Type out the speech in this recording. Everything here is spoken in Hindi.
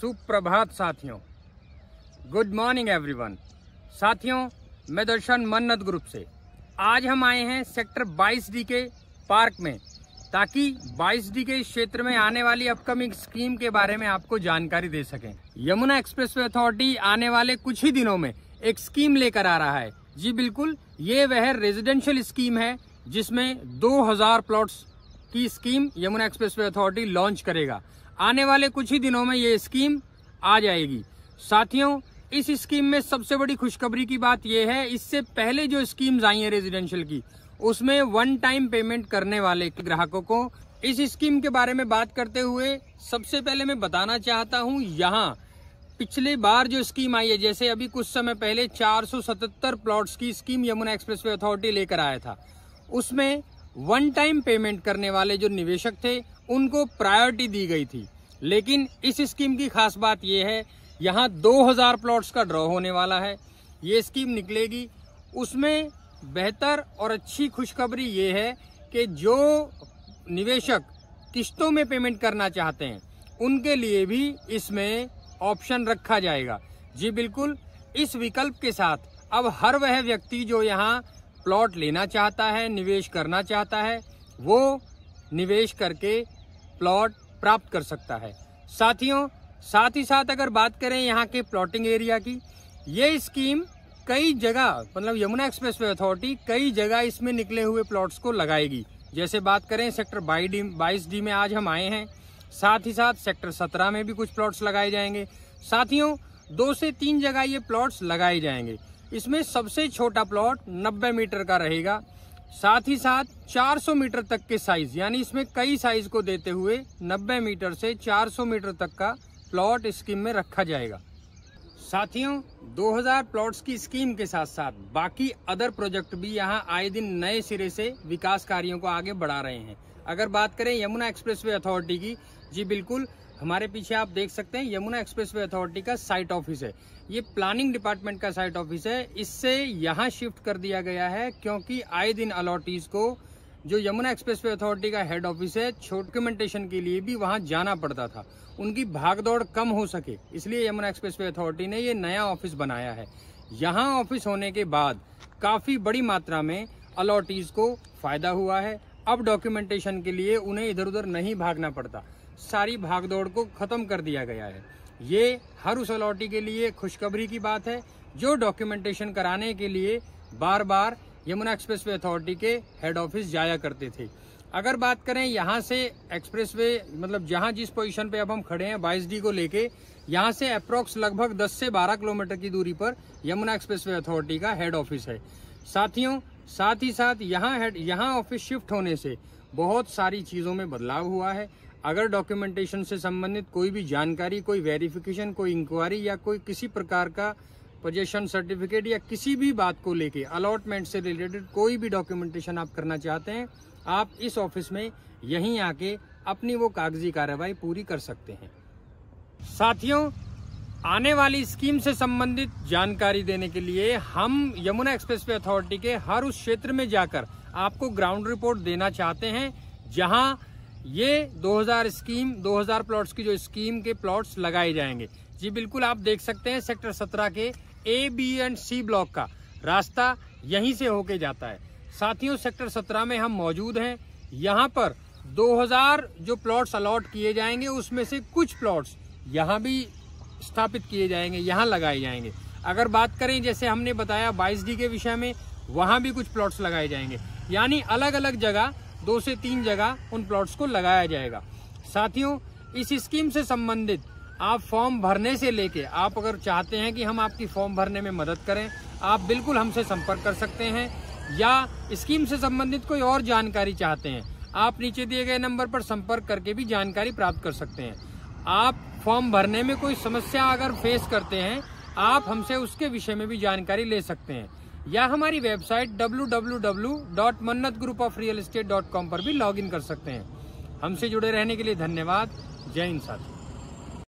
सुप्रभात साथियों गुड मॉर्निंग एवरीवन साथियों मैं दर्शन मन्नत ग्रुप से आज हम आए हैं सेक्टर 22 डी के पार्क में ताकि 22 डी के क्षेत्र में आने वाली अपकमिंग स्कीम के बारे में आपको जानकारी दे सकें यमुना एक्सप्रेसवे अथॉरिटी आने वाले कुछ ही दिनों में एक स्कीम लेकर आ रहा है जी बिल्कुल ये वह रेजिडेंशियल स्कीम है जिसमें दो प्लॉट्स की scheme Yamuna expressway authority launch करेगा आने वाले कुछ ही दिनों में ये स्कीम आ जाएगी साथियों इस स्कीम में सबसे बड़ी खुशखबरी की बात यह है इससे पहले जो स्कीम्स आई हैं रेजिडेंशियल की उसमें वन टाइम पेमेंट करने वाले ग्राहकों को इस स्कीम के बारे में बात करते हुए सबसे पहले मैं बताना चाहता हूं यहां पिछले बार जो स्कीम आई है जैसे अभी कुछ समय पहले 477 प्लॉट्स की स्कीम यमुना एक्सप्रेसवे अथॉरिटी लेकर आया था उसमें वन टाइम पेमेंट करने वाले जो निवेशक थे उनको प्रायोरिटी दी गई थी लेकिन इस स्कीम की खास बात यह है यहाँ 2000 प्लॉट्स का ड्रॉ होने वाला है ये स्कीम निकलेगी उसमें बेहतर और अच्छी खुशखबरी ये है कि जो निवेशक किश्तों में पेमेंट करना चाहते हैं उनके लिए भी इसमें ऑप्शन रखा जाएगा जी बिल्कुल इस विकल्प के साथ अब हर वह व्यक्ति जो यहाँ प्लॉट लेना चाहता है निवेश करना चाहता है वो निवेश करके प्लॉट प्राप्त कर सकता है साथियों साथ ही साथ अगर बात करें यहाँ के प्लॉटिंग एरिया की ये स्कीम कई जगह मतलब यमुना एक्सप्रेस वे अथॉरिटी कई जगह इसमें निकले हुए प्लॉट्स को लगाएगी जैसे बात करें सेक्टर बाई डी बाईस डी में आज हम आए हैं साथ ही साथ सेक्टर सत्रह में भी कुछ प्लॉट्स लगाए जाएंगे साथियों दो से तीन जगह ये प्लॉट्स लगाए जाएंगे इसमें सबसे छोटा प्लॉट 90 मीटर का रहेगा साथ ही साथ 400 मीटर तक के साइज यानी इसमें कई साइज को देते हुए 90 मीटर से 400 मीटर तक का प्लॉट स्कीम में रखा जाएगा साथियों 2000 प्लॉट्स की स्कीम के साथ साथ बाकी अदर प्रोजेक्ट भी यहां आए दिन नए सिरे से विकास कार्यों को आगे बढ़ा रहे हैं अगर बात करें यमुना एक्सप्रेसवे अथॉरिटी की जी बिल्कुल हमारे पीछे आप देख सकते हैं यमुना एक्सप्रेसवे अथॉरिटी का साइट ऑफिस है ये प्लानिंग डिपार्टमेंट का साइट ऑफिस है इससे यहाँ शिफ्ट कर दिया गया है क्योंकि आए दिन अलॉटीज को जो यमुना एक्सप्रेसवे अथॉरिटी का हेड ऑफिस है डॉक्यूमेंटेशन के लिए भी वहाँ जाना पड़ता था उनकी भागदौड़ कम हो सके इसलिए यमुना एक्सप्रेसवे अथॉरिटी ने ये नया ऑफिस बनाया है यहाँ ऑफिस होने के बाद काफ़ी बड़ी मात्रा में अलॉटीज को फायदा हुआ है अब डॉक्यूमेंटेशन के लिए उन्हें इधर उधर नहीं भागना पड़ता सारी भागदौड़ को ख़त्म कर दिया गया है ये हर उस अलॉटी के लिए खुशखबरी की बात है जो डॉक्यूमेंटेशन कराने के लिए बार बार यमुना एक्सप्रेसवे अथॉरिटी के हेड ऑफिस जाया करते थे अगर बात करें यहाँ से एक्सप्रेसवे मतलब जहाँ जिस पोजीशन पे अब हम खड़े हैं बाईस डी को लेके यहाँ से अप्रोक्स लगभग 10 से 12 किलोमीटर की दूरी पर यमुना एक्सप्रेसवे अथॉरिटी का हेड ऑफिस है साथियों साथ ही साथ यहाँ हेड यहाँ ऑफिस शिफ्ट होने से बहुत सारी चीज़ों में बदलाव हुआ है अगर डॉक्यूमेंटेशन से संबंधित कोई भी जानकारी कोई वेरिफिकेशन कोई इंक्वायरी या कोई किसी प्रकार का पोजेशन सर्टिफिकेट या किसी भी बात को लेके अलॉटमेंट से रिलेटेड कोई भी डॉक्यूमेंटेशन आप करना चाहते हैं आप इस ऑफिस में यहीं आके अपनी वो कागजी कार्रवाई पूरी कर सकते हैं साथियों आने वाली स्कीम से संबंधित जानकारी देने के लिए हम यमुना एक्सप्रेस वे अथॉरिटी के हर उस क्षेत्र में जाकर आपको ग्राउंड रिपोर्ट देना चाहते हैं जहां ये 2000 स्कीम 2000 प्लॉट्स की जो स्कीम के प्लॉट्स लगाए जाएंगे जी बिल्कुल आप देख सकते हैं सेक्टर 17 के A B and C block का रास्ता यहीं से होके जाता है साथियों सेक्टर 17 में हम मौजूद हैं यहाँ पर 2000 जो प्लॉट्स अलॉट किए जाएंगे उसमें से कुछ प्लॉट्स यहाँ भी स्थापित किए जाएंगे यहाँ लगाए जाएंगे अगर बात करें जैसे हमने बताया बाईस डी के विषय में वहाँ भी कुछ प्लॉट्स लगाए जाएंगे यानी अलग अलग जगह दो से तीन जगह उन प्लॉट्स को लगाया जाएगा साथियों इस स्कीम से संबंधित आप फॉर्म भरने से लेके आप अगर चाहते हैं कि हम आपकी फॉर्म भरने में मदद करें आप बिल्कुल हमसे संपर्क कर सकते हैं या स्कीम से संबंधित कोई और जानकारी चाहते हैं आप नीचे दिए गए नंबर पर संपर्क करके भी जानकारी प्राप्त कर सकते हैं आप फॉर्म भरने में कोई समस्या अगर फेस करते हैं आप हमसे उसके विषय में भी जानकारी ले सकते हैं या हमारी वेबसाइट www.mannatgroupofrealestate.com पर भी लॉगिन कर सकते हैं हमसे जुड़े रहने के लिए धन्यवाद जय हिंद साथी